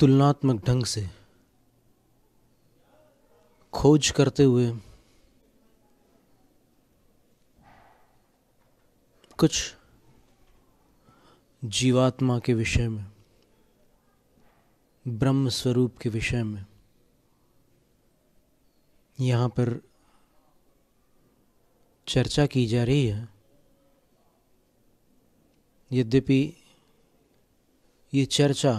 तुलनात्मक ढंग से खोज करते हुए कुछ जीवात्मा के विषय में ब्रह्म स्वरूप के विषय में यहाँ पर चर्चा की जा रही है यद्यपि ये चर्चा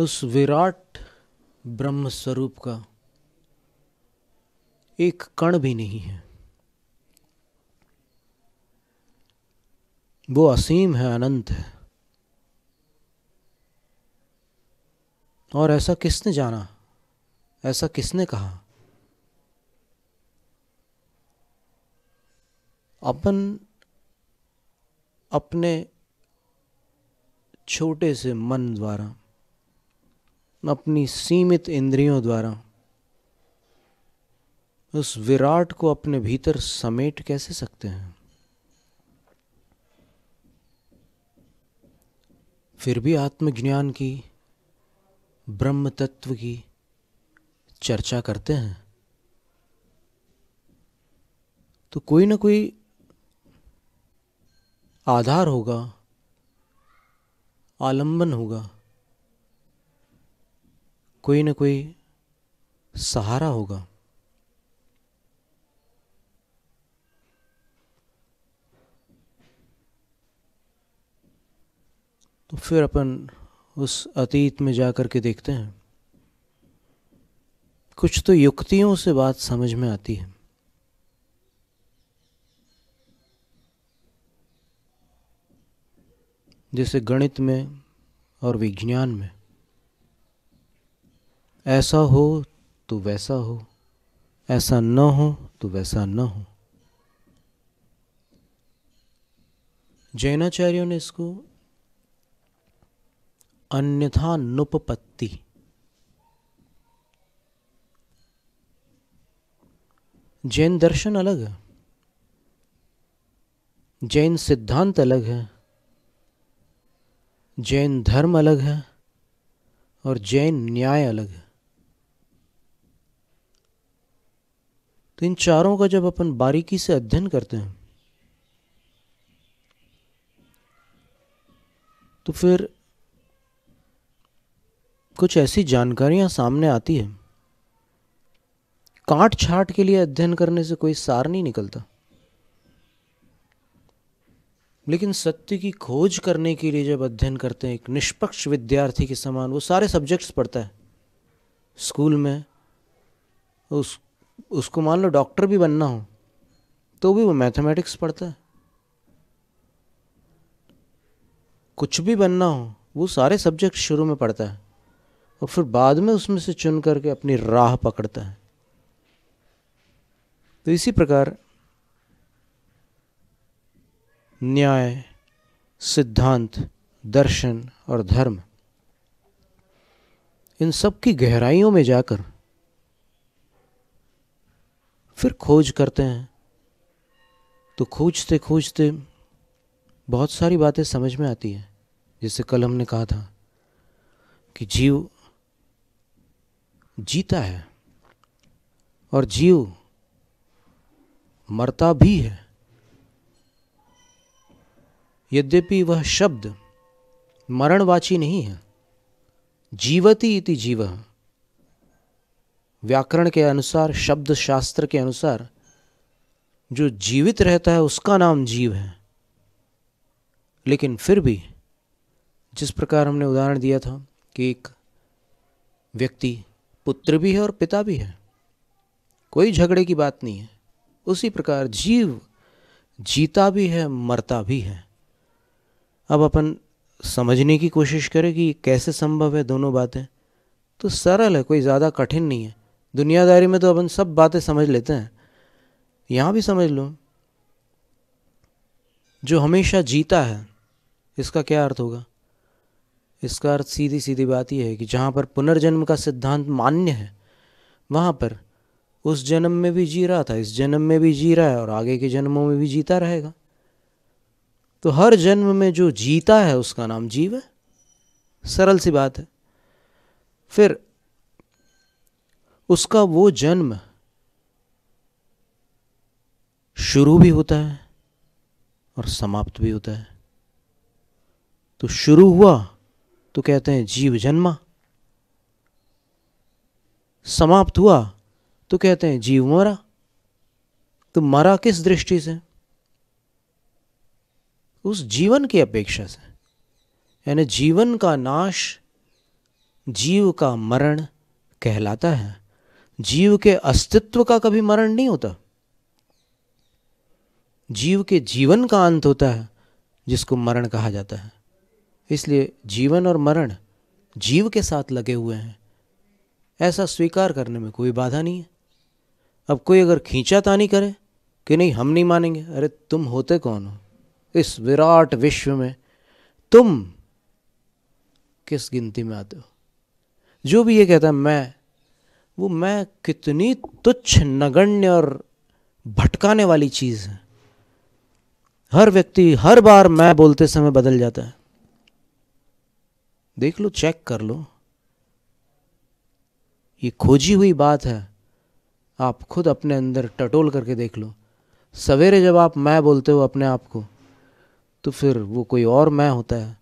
उस विराट ब्रह्म स्वरूप का एक कण भी नहीं है वो असीम है अनंत है और ऐसा किसने जाना ऐसा किसने कहा अपन अपने छोटे से मन द्वारा अपनी सीमित इंद्रियों द्वारा उस विराट को अपने भीतर समेट कैसे सकते हैं फिर भी आत्मज्ञान की ब्रह्म तत्व की चर्चा करते हैं तो कोई ना कोई आधार होगा आलंबन होगा कोई ना कोई सहारा होगा तो फिर अपन उस अतीत में जा कर के देखते हैं कुछ तो युक्तियों से बात समझ में आती है जैसे गणित में और विज्ञान में ऐसा हो तो वैसा हो ऐसा न हो तो वैसा न हो जैनाचार्यों ने इसको अन्यथा नुपपत्ति जैन दर्शन अलग है जैन सिद्धांत अलग है जैन धर्म अलग है और जैन न्याय अलग है तो इन चारों का जब अपन बारीकी से अध्ययन करते हैं तो फिर कुछ ऐसी जानकारियां सामने आती है काट छाट के लिए अध्ययन करने से कोई सार नहीं निकलता लेकिन सत्य की खोज करने के लिए जब अध्ययन करते हैं एक निष्पक्ष विद्यार्थी के समान वो सारे सब्जेक्ट्स पढ़ता है स्कूल में उस उसको मान लो डॉक्टर भी बनना हो तो भी वो मैथमेटिक्स पढ़ता है कुछ भी बनना हो वो सारे सब्जेक्ट शुरू में पढ़ता है और फिर बाद में उसमें से चुन करके अपनी राह पकड़ता है तो इसी प्रकार न्याय सिद्धांत दर्शन और धर्म इन सब की गहराइयों में जाकर फिर खोज करते हैं तो खोजते खोजते बहुत सारी बातें समझ में आती हैं जैसे कल हमने कहा था कि जीव जीता है और जीव मरता भी है यद्यपि वह शब्द मरणवाची नहीं है जीवती इति जीव है व्याकरण के अनुसार शब्द शास्त्र के अनुसार जो जीवित रहता है उसका नाम जीव है लेकिन फिर भी जिस प्रकार हमने उदाहरण दिया था कि एक व्यक्ति पुत्र भी है और पिता भी है कोई झगड़े की बात नहीं है उसी प्रकार जीव जीता भी है मरता भी है अब अपन समझने की कोशिश करें कि कैसे संभव है दोनों बातें तो सरल है कोई ज़्यादा कठिन नहीं है दुनियादारी में तो अपन सब बातें समझ लेते हैं यहाँ भी समझ लो जो हमेशा जीता है इसका क्या अर्थ होगा इसका अर्थ सीधी सीधी बात यह है कि जहाँ पर पुनर्जन्म का सिद्धांत मान्य है वहाँ पर उस जन्म में भी जी रहा था इस जन्म में भी जी रहा है और आगे के जन्मों में भी जीता रहेगा तो हर जन्म में जो जीता है उसका नाम जीव है सरल सी बात है फिर उसका वो जन्म शुरू भी होता है और समाप्त भी होता है तो शुरू हुआ तो कहते हैं जीव जन्मा समाप्त हुआ तो कहते हैं जीव मरा तो मरा किस दृष्टि से उस जीवन की अपेक्षा से यानी जीवन का नाश जीव का मरण कहलाता है जीव के अस्तित्व का कभी मरण नहीं होता जीव के जीवन का अंत होता है जिसको मरण कहा जाता है इसलिए जीवन और मरण जीव के साथ लगे हुए हैं ऐसा स्वीकार करने में कोई बाधा नहीं है अब कोई अगर खींचातानी करे कि नहीं हम नहीं मानेंगे अरे तुम होते कौन हो इस विराट विश्व में तुम किस गिनती में आते हो जो भी ये कहता है मैं वो मैं कितनी तुच्छ नगण्य और भटकाने वाली चीज़ है हर व्यक्ति हर बार मैं बोलते समय बदल जाता है देख लो चेक कर लो ये खोजी हुई बात है आप खुद अपने अंदर टटोल करके देख लो सवेरे जब आप मैं बोलते हो अपने आप को तो फिर वो कोई और मैं होता है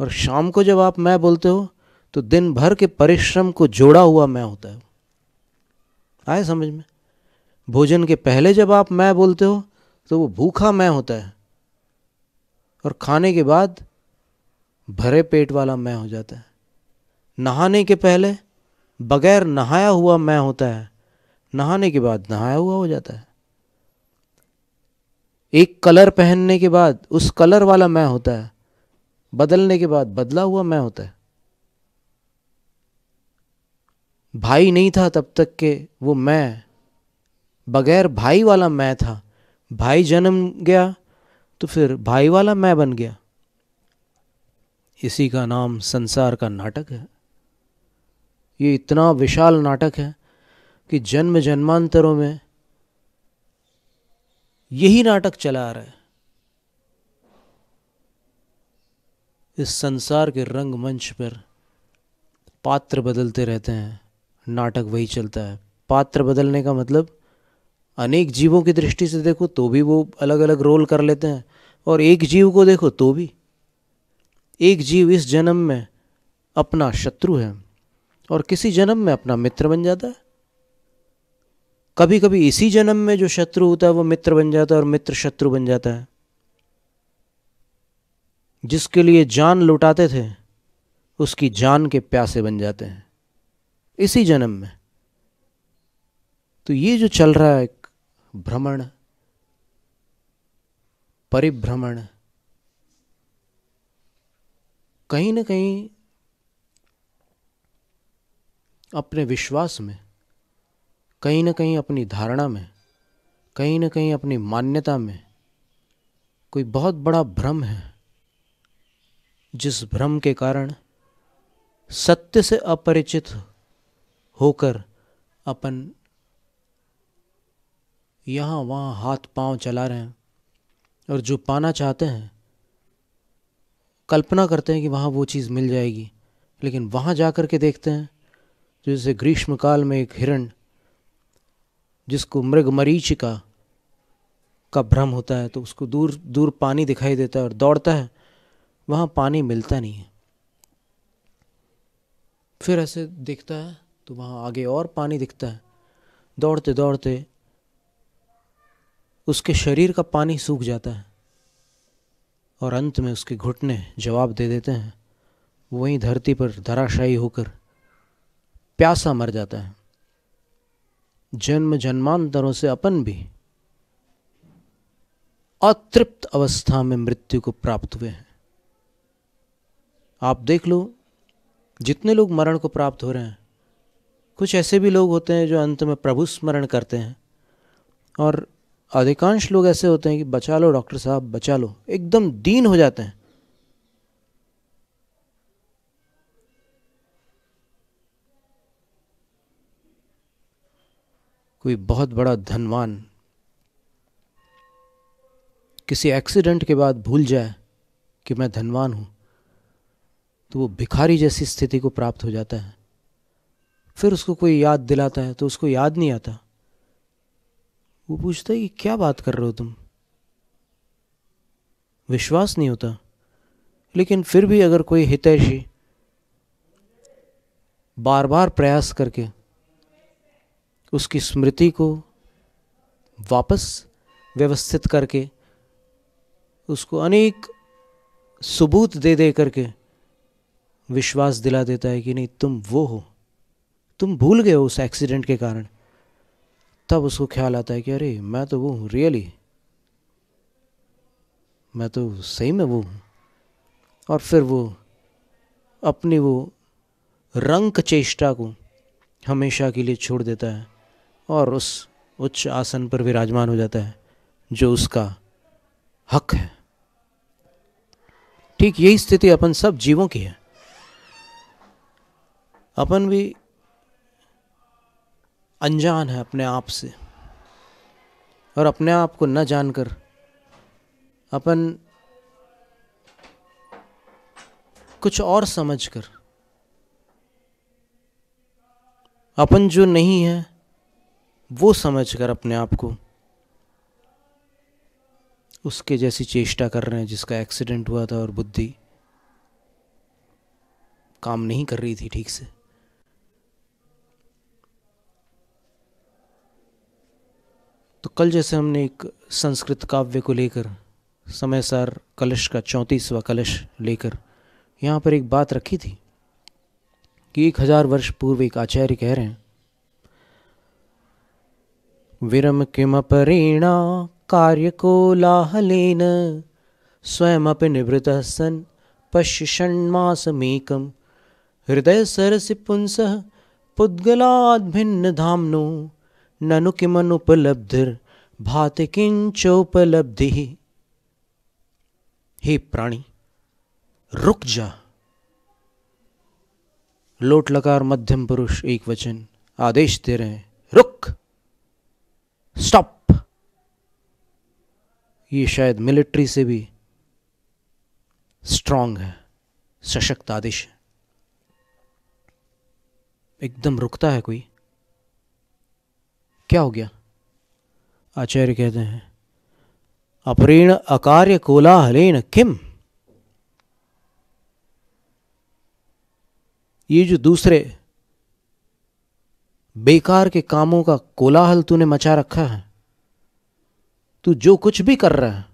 और शाम को जब आप मैं बोलते हो तो दिन भर के परिश्रम को जोड़ा हुआ मैं होता है आए समझ में भोजन के पहले जब आप मैं बोलते हो तो वो भूखा मैं होता है और खाने के बाद भरे पेट वाला मैं हो जाता है नहाने के पहले बगैर नहाया हुआ मैं होता है नहाने के बाद नहाया हुआ हो जाता है एक कलर पहनने के बाद उस कलर वाला मैं होता है बदलने के बाद बदला हुआ मैं होता है भाई नहीं था तब तक के वो मैं बगैर भाई वाला मैं था भाई जन्म गया तो फिर भाई वाला मैं बन गया इसी का नाम संसार का नाटक है ये इतना विशाल नाटक है कि जन्म जन्मांतरों में यही नाटक चला आ रहा है इस संसार के रंगमंच पर पात्र बदलते रहते हैं नाटक वही चलता है पात्र बदलने का मतलब अनेक जीवों की दृष्टि से देखो तो भी वो अलग अलग रोल कर लेते हैं और एक जीव को देखो तो भी एक जीव इस जन्म में अपना शत्रु है और किसी जन्म में अपना मित्र बन जाता है कभी कभी इसी जन्म में जो शत्रु होता है वो मित्र बन जाता है और मित्र शत्रु बन जाता है जिसके लिए जान लुटाते थे उसकी जान के प्यासे बन जाते हैं इसी जन्म में तो ये जो चल रहा है भ्रमण परिभ्रमण कहीं ना कहीं अपने विश्वास में कहीं ना कहीं अपनी धारणा में कहीं ना कहीं अपनी मान्यता में कोई बहुत बड़ा भ्रम है जिस भ्रम के कारण सत्य से अपरिचित होकर अपन यहाँ वहाँ हाथ पांव चला रहे हैं और जो पाना चाहते हैं कल्पना करते हैं कि वहाँ वो चीज़ मिल जाएगी लेकिन वहाँ जा कर के देखते हैं जैसे ग्रीष्मकाल में एक हिरण जिसको मृग मरीचिका का भ्रम होता है तो उसको दूर दूर पानी दिखाई देता है और दौड़ता है वहाँ पानी मिलता नहीं है फिर ऐसे दिखता है तो वहाँ आगे और पानी दिखता है दौड़ते दौड़ते उसके शरीर का पानी सूख जाता है और अंत में उसके घुटने जवाब दे देते हैं वहीं धरती पर धराशायी होकर प्यासा मर जाता है जन्म जन्मांतरों से अपन भी अतृप्त अवस्था में मृत्यु को प्राप्त हुए हैं आप देख लो जितने लोग मरण को प्राप्त हो रहे हैं कुछ ऐसे भी लोग होते हैं जो अंत में प्रभु स्मरण करते हैं और अधिकांश लोग ऐसे होते हैं कि बचा लो डॉक्टर साहब बचा लो एकदम दीन हो जाते हैं कोई बहुत बड़ा धनवान किसी एक्सीडेंट के बाद भूल जाए कि मैं धनवान हूं तो वो भिखारी जैसी स्थिति को प्राप्त हो जाता है फिर उसको कोई याद दिलाता है तो उसको याद नहीं आता वो पूछता है कि क्या बात कर रहे हो तुम विश्वास नहीं होता लेकिन फिर भी अगर कोई हितैषी बार बार प्रयास करके उसकी स्मृति को वापस व्यवस्थित करके उसको अनेक सबूत दे दे करके विश्वास दिला देता है कि नहीं तुम वो हो तुम भूल गए हो उस एक्सीडेंट के कारण तब उसको ख्याल आता है कि अरे मैं तो वो हूँ रियली मैं तो सही में वो हूँ और फिर वो अपनी वो रंग चेष्टा को हमेशा के लिए छोड़ देता है और उस उच्च आसन पर विराजमान हो जाता है जो उसका हक है ठीक यही स्थिति अपन सब जीवों की है अपन भी अनजान है अपने आप से और अपने आप को न जानकर अपन कुछ और समझकर अपन जो नहीं है वो समझकर अपने आप को उसके जैसी चेष्टा कर रहे हैं जिसका एक्सीडेंट हुआ था और बुद्धि काम नहीं कर रही थी ठीक से तो कल जैसे हमने एक संस्कृत काव्य को लेकर समय सार कलश का चौंतीसवा कलश लेकर यहाँ पर एक बात रखी थी कि एक हजार वर्ष पूर्व एक आचार्य कह रहे हैं विरम किम लाहलेन स्वयं अपि निवृत सन पश्य षण्मासमेकं हृदयसरसि पुंसः पुद्गलाद्भिन्नधाम्नो ननु किमनुपलब्धिर्भाति किंचोपलब्धि हे प्राणी रुक जा लोट लकार मध्यम पुरुष एक वचन आदेश दे रहे हैं रुक स्टॉप ये शायद मिलिट्री से भी स्ट्रांग है सशक्त आदेश है एकदम रुकता है कोई क्या हो गया आचार्य कहते हैं अपरीण अकार्य कोलाहलेन किम ये जो दूसरे बेकार के कामों का कोलाहल तूने मचा रखा है तू जो कुछ भी कर रहा है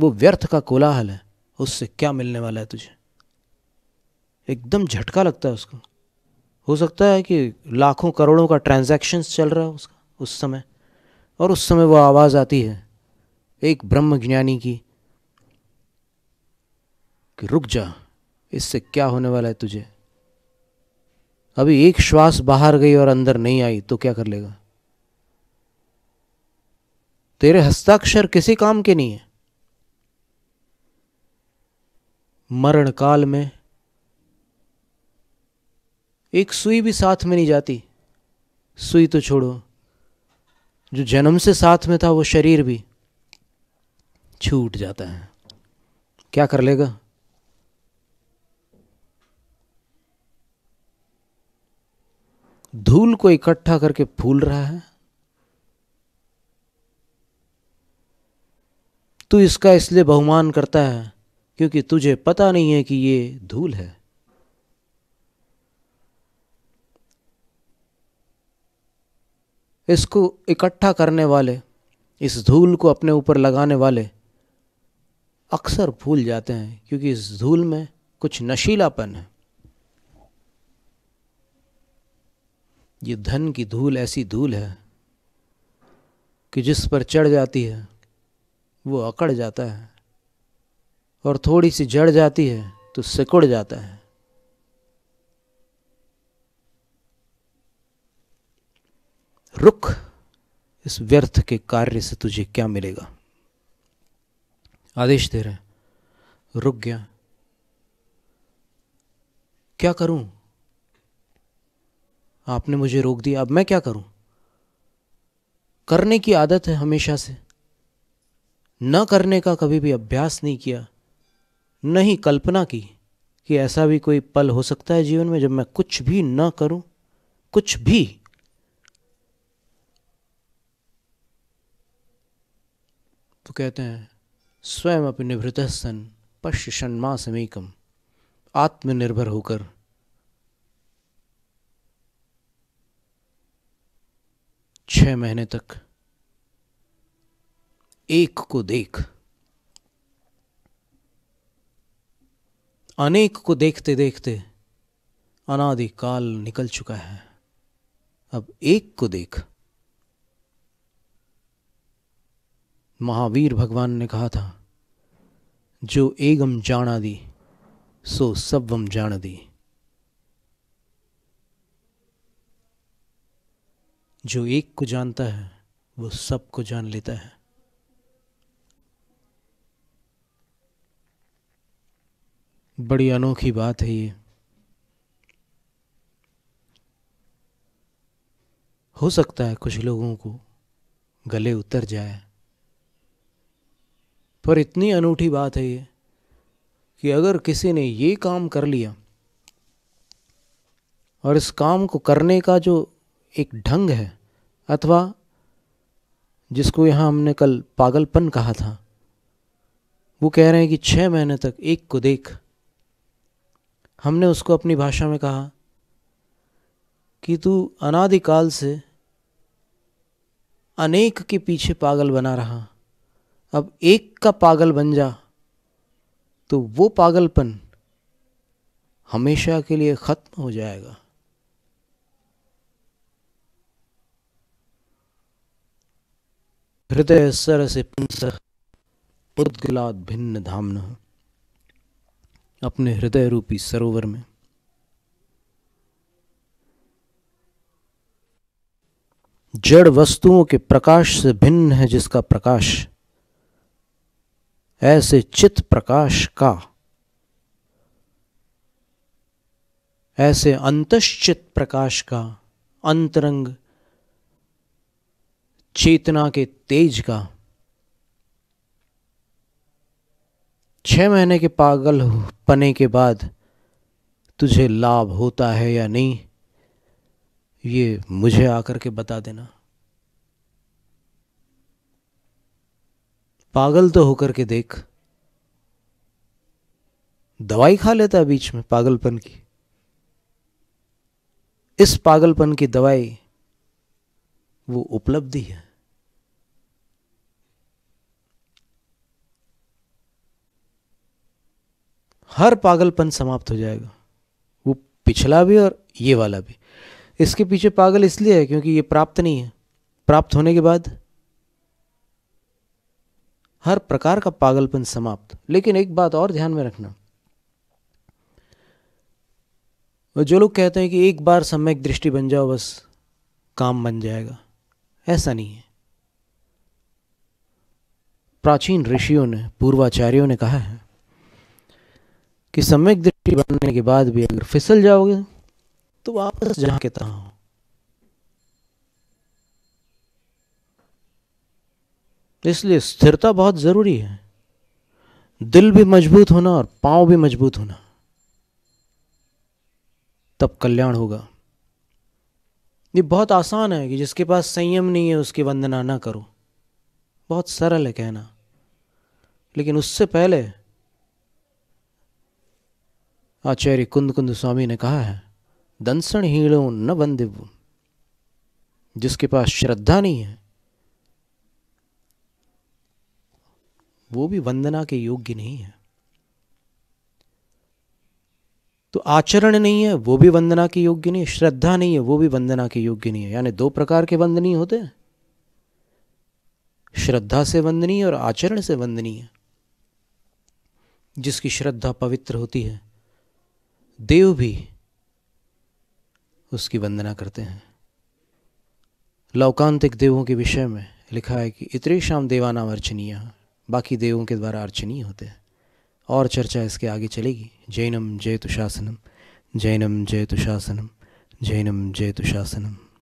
वो व्यर्थ का कोलाहल है उससे क्या मिलने वाला है तुझे एकदम झटका लगता है उसको हो सकता है कि लाखों करोड़ों का ट्रांजैक्शंस चल रहा है उसका उस समय और उस समय वो आवाज़ आती है एक ब्रह्म ज्ञानी की कि रुक जा इससे क्या होने वाला है तुझे अभी एक श्वास बाहर गई और अंदर नहीं आई तो क्या कर लेगा तेरे हस्ताक्षर किसी काम के नहीं है मरण काल में एक सुई भी साथ में नहीं जाती सुई तो छोड़ो जो जन्म से साथ में था वो शरीर भी छूट जाता है क्या कर लेगा धूल को इकट्ठा करके फूल रहा है तू इसका इसलिए बहुमान करता है क्योंकि तुझे पता नहीं है कि ये धूल है इसको इकट्ठा करने वाले इस धूल को अपने ऊपर लगाने वाले अक्सर भूल जाते हैं क्योंकि इस धूल में कुछ नशीलापन है ये धन की धूल ऐसी धूल है कि जिस पर चढ़ जाती है वो अकड़ जाता है और थोड़ी सी जड़ जाती है तो सिकुड़ जाता है रुख इस व्यर्थ के कार्य से तुझे क्या मिलेगा आदेश दे रहे हैं रुक गया क्या करूं आपने मुझे रोक दिया अब मैं क्या करूं करने की आदत है हमेशा से न करने का कभी भी अभ्यास नहीं किया न ही कल्पना की कि ऐसा भी कोई पल हो सकता है जीवन में जब मैं कुछ भी न करूं कुछ भी तो कहते हैं स्वयं अपने निभृत सन पश्य षण्मा समीकम आत्मनिर्भर होकर छह महीने तक एक को देख अनेक को देखते देखते अनादिकाल निकल चुका है अब एक को देख महावीर भगवान ने कहा था जो एगम जाना दी सो सबम जान दी जो एक को जानता है वो सब को जान लेता है बड़ी अनोखी बात है ये हो सकता है कुछ लोगों को गले उतर जाए पर इतनी अनूठी बात है ये कि अगर किसी ने ये काम कर लिया और इस काम को करने का जो एक ढंग है अथवा जिसको यहाँ हमने कल पागलपन कहा था वो कह रहे हैं कि छः महीने तक एक को देख हमने उसको अपनी भाषा में कहा कि तू अनादिकाल से अनेक के पीछे पागल बना रहा अब एक का पागल बन जा तो वो पागलपन हमेशा के लिए ख़त्म हो जाएगा हृदय सर पुंस उद्गलाद भिन्न धामन अपने हृदय रूपी सरोवर में जड़ वस्तुओं के प्रकाश से भिन्न है जिसका प्रकाश ऐसे चित प्रकाश का ऐसे अंतश्चित प्रकाश का अंतरंग चेतना के तेज का छह महीने के पागल पने के बाद तुझे लाभ होता है या नहीं ये मुझे आकर के बता देना पागल तो होकर के देख दवाई खा लेता है बीच में पागलपन की इस पागलपन की दवाई वो उपलब्धि है हर पागलपन समाप्त हो जाएगा वो पिछला भी और ये वाला भी इसके पीछे पागल इसलिए है क्योंकि ये प्राप्त नहीं है प्राप्त होने के बाद हर प्रकार का पागलपन समाप्त लेकिन एक बात और ध्यान में रखना जो लोग कहते हैं कि एक बार सम्यक दृष्टि बन जाओ बस काम बन जाएगा ऐसा नहीं है प्राचीन ऋषियों ने पूर्वाचार्यों ने कहा है कि सम्यक दृष्टि बनने के बाद भी अगर फिसल जाओगे तो वापस जहां के तहाँ हो इसलिए स्थिरता बहुत ज़रूरी है दिल भी मजबूत होना और पांव भी मजबूत होना तब कल्याण होगा ये बहुत आसान है कि जिसके पास संयम नहीं है उसकी वंदना ना करो बहुत सरल है कहना लेकिन उससे पहले आचार्य कुंद कुंद स्वामी ने कहा है दंसन हीणों न वंदिव जिसके पास श्रद्धा नहीं है वो भी वंदना के योग्य नहीं है तो आचरण नहीं है वो भी वंदना के योग्य नहीं है श्रद्धा नहीं है वो भी वंदना के योग्य नहीं है यानी दो प्रकार के वंदनीय होते हैं श्रद्धा से वंदनीय और आचरण से वंदनीय जिसकी श्रद्धा पवित्र होती है देव भी उसकी वंदना करते हैं लौकांतिक देवों के विषय में लिखा है कि इतरे शाम देवानाम अर्चनीय बाकी देवों के द्वारा अर्चनीय होते हैं और चर्चा इसके आगे चलेगी जैनम जय तुशासनम जैनम जय तुशासनम जैनम जय तुशासनम